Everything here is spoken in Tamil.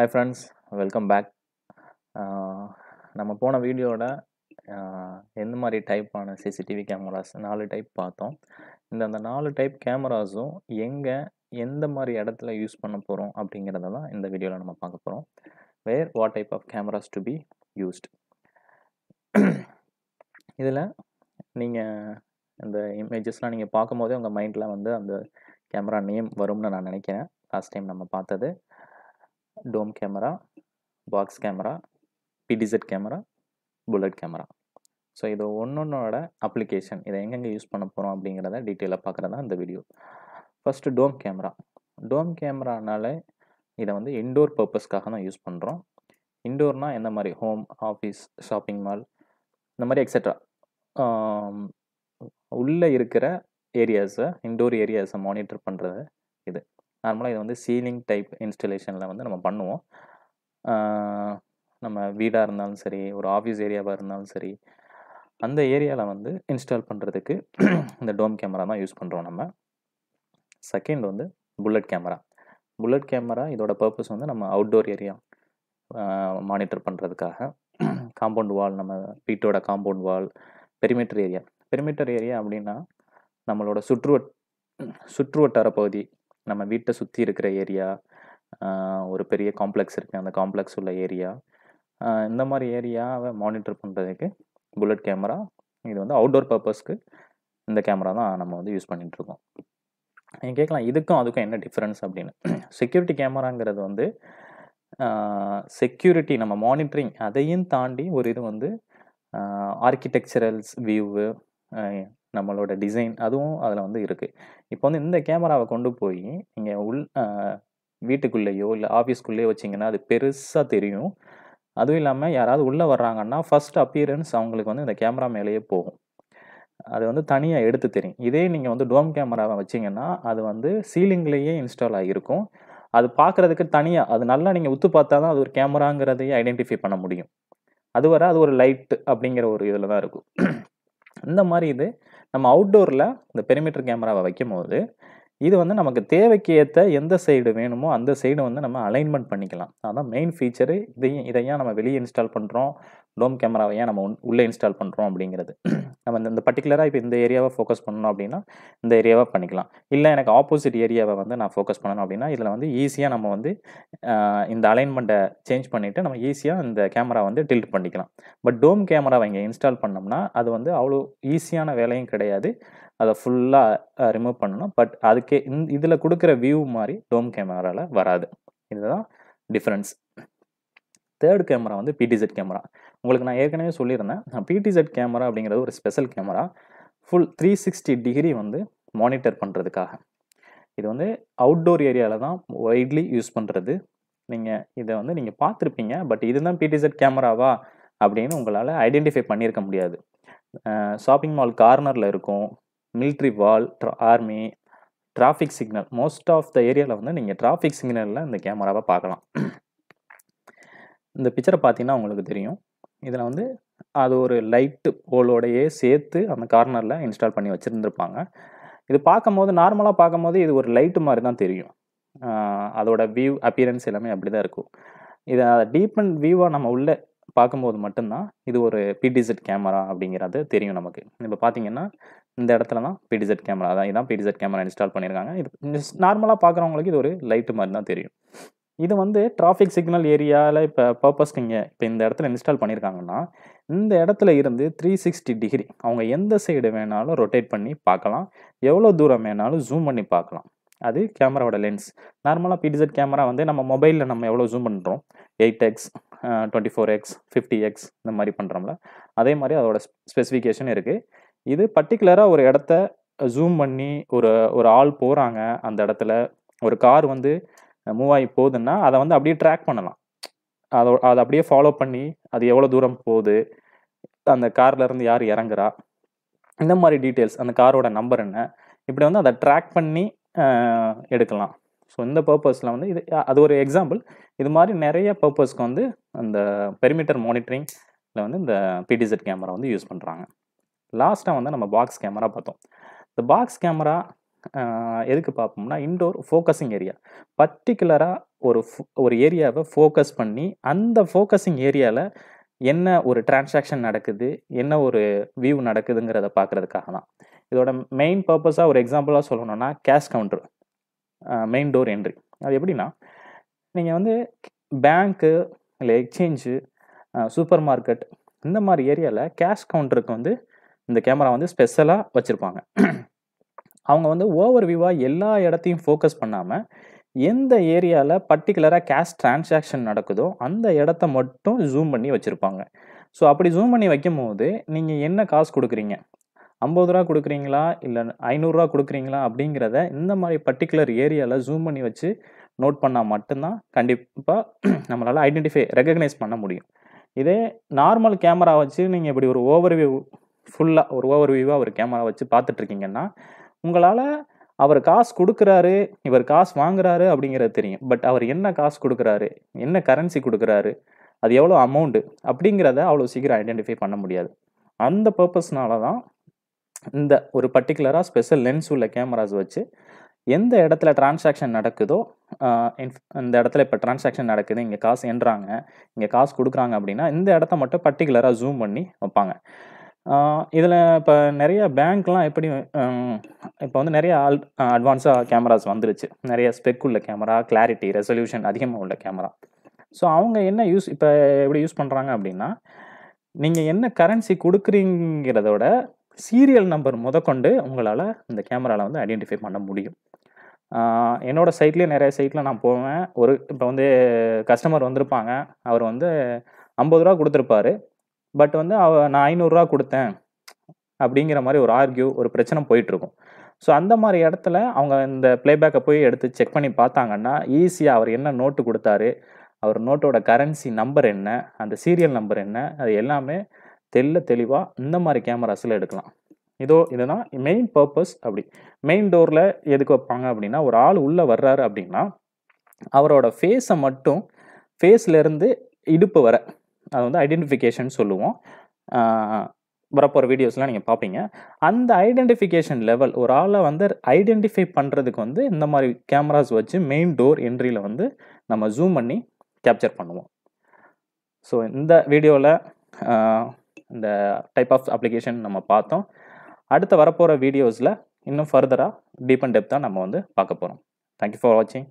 ஹாய் ஃப்ரெண்ட்ஸ் வெல்கம் பேக் நம்ம போன வீடியோவில் எந்த மாதிரி டைப்பான சிசிடிவி கேமராஸ் நாலு டைப் பார்த்தோம் இந்த அந்த நாலு டைப் கேமராஸும் எங்கே எந்த மாதிரி இடத்துல யூஸ் பண்ண போகிறோம் அப்படிங்கிறத தான் இந்த வீடியோவில் நம்ம பார்க்க போகிறோம் where what type of cameras to be used இதில் நீங்கள் இந்த இமேஜஸ்லாம் நீங்கள் பார்க்கும்போதே உங்கள் மைண்டில் வந்து அந்த கேமரா நேம் வரும்னு நான் நினைக்கிறேன் லாஸ்ட் டைம் நம்ம பார்த்தது dome camera box camera PTZ camera bullet camera so இது ஒன்றொன்னோட அப்ளிகேஷன் இதை எங்கெங்கே யூஸ் பண்ண போகிறோம் அப்படிங்கிறத டீட்டெயிலாக பார்க்குறது தான் இந்த video first dome camera dome கேமரானாலே இதை வந்து இன்டோர் பர்பஸ்க்காக தான் யூஸ் பண்ணுறோம் இன்டோர்னால் எந்த மாதிரி ஹோம் ஆஃபீஸ் ஷாப்பிங் மால் இந்த மாதிரி எக்ஸட்ரா உள்ளே இருக்கிற ஏரியாஸை இன்டோர் ஏரியாஸை மானிட்டர் பண்ணுறது இது நார்மலாக இது வந்து சீலிங் டைப் இன்ஸ்டலேஷனில் வந்து நம்ம பண்ணுவோம் நம்ம வீடாக இருந்தாலும் சரி ஒரு ஆஃபீஸ் ஏரியாவாக இருந்தாலும் சரி அந்த ஏரியாவில் வந்து இன்ஸ்டால் பண்ணுறதுக்கு இந்த டோம் கேமரா தான் யூஸ் பண்ணுறோம் நம்ம செகண்ட் வந்து புல்லட் கேமரா புல்லட் கேமரா இதோட பர்பஸ் வந்து நம்ம அவுட்டோர் ஏரியா மானிட்டர் பண்ணுறதுக்காக காம்பவுண்ட் வால் நம்ம வீட்டோட compound wall perimeter area perimeter area அப்படின்னா நம்மளோட சுற்றுவட் சுற்றுவட்டார பகுதி நம்ம வீட்டை சுற்றி இருக்கிற ஏரியா ஒரு பெரிய காம்ப்ளெக்ஸ் இருக்குது அந்த காம்ப்ளெக்ஸ் உள்ள ஏரியா இந்த மாதிரி ஏரியாவை மானிட்டர் பண்ணுறதுக்கு புல்லட் கேமரா இது வந்து அவுட்டோர் பர்பஸ்க்கு இந்த கேமரா தான் நம்ம வந்து யூஸ் பண்ணிகிட்ருக்கோம் நீங்கள் கேட்கலாம் இதுக்கும் அதுக்கும் என்ன டிஃப்ரென்ஸ் அப்படின்னு செக்யூரிட்டி கேமராங்கிறது வந்து செக்யூரிட்டி நம்ம மானிட்டரிங் அதையும் தாண்டி ஒரு இது வந்து ஆர்கிடெக்சரல்ஸ் வியூவு நம்மளோட டிசைன் அதுவும் அதில் வந்து இருக்குது இப்போ வந்து இந்த கேமராவை கொண்டு போய் நீங்கள் உள் வீட்டுக்குள்ளேயோ இல்லை ஆஃபீஸ்க்குள்ளேயோ வச்சிங்கன்னா அது பெருசாக தெரியும் அதுவும் இல்லாமல் யாராவது உள்ளே வர்றாங்கன்னா ஃபஸ்ட் அப்பியரன்ஸ் அவங்களுக்கு வந்து இந்த கேமரா மேலேயே போகும் அது வந்து தனியாக எடுத்து தெரியும் இதே நீங்கள் வந்து டோம் கேமராவை வச்சிங்கன்னா அது வந்து சீலிங்லேயே இன்ஸ்டால் ஆகியிருக்கும் அது பார்க்குறதுக்கு தனியாக அது நல்லா நீங்கள் உத்து பார்த்தா தான் அது ஒரு கேமராங்கிறதையே ஐடென்டிஃபை பண்ண முடியும் அதுவரை அது ஒரு லைட் அப்படிங்கிற ஒரு இதில் தான் இருக்கும் இந்த மாதிரி இது நம்ம அவுட்டோரில் இந்த பெரிமீட்டர் கேமராவை வைக்கும் போது இது வந்து நமக்கு தேவைக்கு ஏற்ற எந்த சைடு வேணுமோ அந்த சைடு வந்து நம்ம அலைன்மெண்ட் பண்ணிக்கலாம் அதான் மெயின் ஃபீச்சரு இதையும் இதையும் நம்ம வெளியே இன்ஸ்டால் பண்ணுறோம் டோம் கேமராவை ஏன் நம்ம உள்ளே இன்ஸ்டால் பண்ணுறோம் அப்படிங்கிறது நம்ம இந்த பர்டிகுலராக இப்போ இந்த ஏரியாவை ஃபோக்கஸ் பண்ணணும் அப்படின்னா இந்த ஏரியாவை பண்ணிக்கலாம் இல்லை எனக்கு ஆப்போசிட் ஏரியாவை வந்து நான் ஃபோக்கஸ் பண்ணணும் அப்படின்னா இதில் வந்து ஈஸியாக நம்ம வந்து இந்த அலைன்மெண்ட்டை சேஞ்ச் பண்ணிவிட்டு நம்ம ஈஸியாக இந்த கேமரா வந்து டில்ட் பண்ணிக்கலாம் பட் டோம் கேமராவை இங்கே இன்ஸ்டால் பண்ணோம்னா அது வந்து அவ்வளோ ஈஸியான வேலையும் கிடையாது அதை ஃபுல்லாக ரிமூவ் பண்ணணும் பட் அதுக்கே இந் இதில் கொடுக்குற வியூ மாதிரி டோம் கேமராவில் வராது இதுதான் டிஃப்ரென்ஸ் தேர்ட் கேமரா வந்து பிடிசெட் கேமரா உங்களுக்கு நான் ஏற்கனவே சொல்லியிருந்தேன் நான் பிடிசெட் கேமரா அப்படிங்கிறது ஒரு special camera full three sixty degree வந்து மானிட்டர் பண்ணுறதுக்காக இது வந்து அவுட்டோர் ஏரியாவில் தான் ஒய்ட்லி யூஸ் பண்ணுறது நீங்கள் இதை வந்து நீங்கள் பார்த்துருப்பீங்க பட் இதுதான் பிடிசெட் கேமராவா அப்படின்னு உங்களால் ஐடென்டிஃபை பண்ணியிருக்க முடியாது ஷாப்பிங் மால் கார்னரில் இருக்கும் military wall army traffic signal most of the ஏரியாவில் வந்து நீங்கள் டிராஃபிக் சிக்னலில் இந்த கேமராவை பார்க்கலாம் இந்த பிக்சரை பார்த்தீங்கன்னா உங்களுக்கு தெரியும் இதில் வந்து அது ஒரு லைட்டு போலோடையே சேர்த்து அந்த கார்னரில் இன்ஸ்டால் பண்ணி வச்சுருந்துருப்பாங்க இது பார்க்கும்போது நார்மலாக பார்க்கும்போது இது ஒரு லைட்டு மாதிரி தான் தெரியும் அதோட வியூ அப்பியரன்ஸ் எல்லாமே அப்படி தான் இருக்கும் இதை டீப் அண்ட் வியூவாக நம்ம உள்ளே பார்க்கும்போது மட்டும்தான் இது ஒரு பிடிசெட் கேமரா அப்படிங்கிறது தெரியும் நமக்கு இப்போ பார்த்தீங்கன்னா இந்த இடத்துல தான் பிடிசெட் கேமரா அதான் இதான் பிடிசெட் கேமரா இன்ஸ்டால் பண்ணியிருக்காங்க இது நார்மலாக பார்க்குறவங்களுக்கு இது ஒரு லைட்டு மாதிரி தான் தெரியும் இது வந்து டிராஃபிக் சிக்னல் ஏரியாவில் இப்போ பர்பஸ்க்கு இங்கே இப்போ இந்த இடத்துல இன்ஸ்டால் பண்ணியிருக்காங்கன்னா இந்த இடத்துல இருந்து த்ரீ சிக்ஸ்டி டிகிரி அவங்க எந்த சைடு வேணாலும் ரொட்டேட் பண்ணி பார்க்கலாம் எவ்வளோ தூரம் வேணாலும் ஜூம் பண்ணி பார்க்கலாம் அது கேமராவோட லென்ஸ் நார்மலாக பிடிசெட் கேமரா வந்து நம்ம மொபைலில் நம்ம எவ்வளோ ஜூம் பண்ணுறோம் eight X twenty four X fifty X இந்த மாதிரி பண்ணுறோம்ல அதே மாதிரி அதோட ஸ்பெசிஃபிகேஷன் இருக்குது இது பர்டிகுலராக ஒரு இடத்த ஜூம் பண்ணி ஒரு ஒரு ஆள் போகிறாங்க அந்த இடத்துல ஒரு கார் வந்து மூவ் ஆகி போகுதுன்னா அதை வந்து அப்படியே ட்ராக் பண்ணலாம் அதை அதை அப்படியே ஃபாலோ பண்ணி அது எவ்வளோ தூரம் போகுது அந்த கார்லேருந்து யார் இறங்குறா இந்த மாதிரி டீட்டெயில்ஸ் அந்த காரோட நம்பர் என்ன இப்படி வந்து அதை ட்ராக் பண்ணி எடுக்கலாம் ஸோ இந்த பர்பஸில் வந்து இது அது ஒரு எக்ஸாம்பிள் இது மாதிரி நிறைய பர்பஸ்க்கு வந்து அந்த பெரிமீட்டர் மானிட்டரிங்கில் வந்து இந்த பிடிசெட் கேமரா வந்து யூஸ் பண்ணுறாங்க லாஸ்ட்டாக வந்து நம்ம பாக்ஸ் கேமரா பார்த்தோம் இந்த பாக்ஸ் கேமரா எதுக்கு பார்ப்போம்னா இன்டோர் ஃபோக்கஸிங் ஏரியா பர்டிகுலராக ஒரு ஒரு ஏரியாவை ஃபோக்கஸ் பண்ணி அந்த ஃபோக்கஸிங் ஏரியாவில் என்ன ஒரு டிரான்சாக்ஷன் நடக்குது என்ன ஒரு வியூ நடக்குதுங்கிறத பார்க்குறதுக்காக தான் இதோட மெயின் பர்பஸாக ஒரு எக்ஸாம்பிளாக சொல்லணும்னா cash counter main door entry அது எப்படின்னா நீங்கள் வந்து பேங்க்கு இல்லை எக்ஸ்சேஞ்சு சூப்பர் மார்க்கெட் இந்த மாதிரி ஏரியாவில் கேஷ் கவுண்டருக்கு வந்து இந்த கேமரா வந்து ஸ்பெஷலாக வச்சுருப்பாங்க அவங்க வந்து ஓவர் வியூவாக எல்லா இடத்தையும் ஃபோக்கஸ் பண்ணாமல் எந்த ஏரியாவில் பர்டிகுலராக கேஷ் டிரான்சாக்ஷன் நடக்குதோ அந்த இடத்த மட்டும் ஜூம் பண்ணி வச்சுருப்பாங்க ஸோ அப்படி ஜூம் பண்ணி வைக்கும் போது நீங்கள் என்ன காசு கொடுக்குறீங்க ஐம்பது ரூபா கொடுக்குறீங்களா இல்லை ஐநூறுரூவா கொடுக்குறீங்களா அப்படிங்கிறத இந்த மாதிரி பர்டிகுலர் ஏரியாவில் ஜூம் பண்ணி வச்சு நோட் பண்ணால் மட்டும்தான் கண்டிப்பாக நம்மளால் ஐடென்டிஃபை ரெக்கக்னைஸ் பண்ண முடியும் இதே நார்மல் கேமரா வச்சு நீங்கள் இப்படி ஒரு ஓவர்வியூ ஃபுல்லாக ஒரு ஓவர் வியூவாக அவர் கேமரா வச்சு பார்த்துட்ருக்கீங்கன்னா உங்களால் அவர் காசு கொடுக்குறாரு இவர் காசு வாங்குறாரு அப்படிங்கிறது தெரியும் பட் அவர் என்ன காசு கொடுக்குறாரு என்ன கரன்சி கொடுக்குறாரு அது எவ்வளோ அமௌண்ட்டு அப்படிங்கிறத அவ்வளோ சீக்கிரம் ஐடென்டிஃபை பண்ண முடியாது அந்த பர்பஸ்னால தான் இந்த ஒரு பர்டிகுலராக ஸ்பெஷல் லென்ஸ் உள்ள கேமராஸ் வச்சு எந்த இடத்துல டிரான்சாக்ஷன் நடக்குதோ இந்த இடத்துல இப்போ டிரான்சாக்ஷன் நடக்குது இங்கே காசு என்றாங்க இங்கே காசு கொடுக்குறாங்க அப்படின்னா இந்த இடத்த மட்டும் பர்டிகுலராக ஜூம் பண்ணி வைப்பாங்க இதில் இப்போ நிறைய பேங்க்லாம் எப்படி இப்போ வந்து நிறைய ஆல் அட்வான்ஸாக கேமராஸ் வந்துருச்சு நிறைய ஸ்பெக் உள்ள கேமரா கிளாரிட்டி ரெசல்யூஷன் அதிகமாக உள்ள கேமரா ஸோ அவங்க என்ன யூஸ் இப்போ எப்படி யூஸ் பண்ணுறாங்க அப்படின்னா நீங்கள் என்ன கரன்சி கொடுக்குறீங்கிறதோட சீரியல் நம்பர் முதற்கொண்டு உங்களால் இந்த கேமராவில் வந்து ஐடென்டிஃபை பண்ண முடியும் என்னோடய சைட்லேயே நிறைய சைட்டில் நான் போவேன் ஒரு இப்போ வந்து கஸ்டமர் வந்திருப்பாங்க அவர் வந்து ஐம்பது ரூபா கொடுத்துருப்பாரு பட் வந்து அவ நான் ஐநூறுரூவா கொடுத்தேன் அப்படிங்கிற மாதிரி ஒரு ஆர்கியூ ஒரு பிரச்சனை போயிட்டுருக்கும் ஸோ அந்த மாதிரி இடத்துல அவங்க இந்த பிளேபேக்கை போய் எடுத்து செக் பண்ணி பார்த்தாங்கன்னா ஈஸியாக அவர் என்ன நோட்டு கொடுத்தாரு அவர் நோட்டோட கரன்சி நம்பர் என்ன அந்த சீரியல் நம்பர் என்ன அது எல்லாமே தெல்ல தெளிவாக இந்த மாதிரி கேமராஸில் எடுக்கலாம் இதோ இதுதான் மெயின் பர்பஸ் அப்படி மெயின் டோரில் எதுக்கு வைப்பாங்க அப்படின்னா ஒரு ஆள் உள்ளே வர்றாரு அப்படின்னா அவரோட ஃபேஸை மட்டும் ஃபேஸ்லேருந்து இடுப்பு வர அது வந்து ஐடென்டிஃபிகேஷன் சொல்லுவோம் வரப்போகிற வீடியோஸ்லாம் நீங்கள் பார்ப்பீங்க அந்த ஐடென்டிஃபிகேஷன் லெவல் ஒரு ஆளை வந்து ஐடென்டிஃபை பண்ணுறதுக்கு வந்து இந்த மாதிரி கேமராஸ் வச்சு மெயின் டோர் என்ட்ரியில் வந்து நம்ம ஜூம் பண்ணி கேப்சர் பண்ணுவோம் ஸோ இந்த வீடியோவில் இந்த டைப் ஆஃப் அப்ளிகேஷன் நம்ம பார்த்தோம் அடுத்த வரப்போகிற வீடியோஸில் இன்னும் ஃபர்தராக டீப் அண்ட் டெப்தான் நம்ம வந்து பார்க்க போகிறோம் தேங்க்யூ ஃபார் வாட்சிங்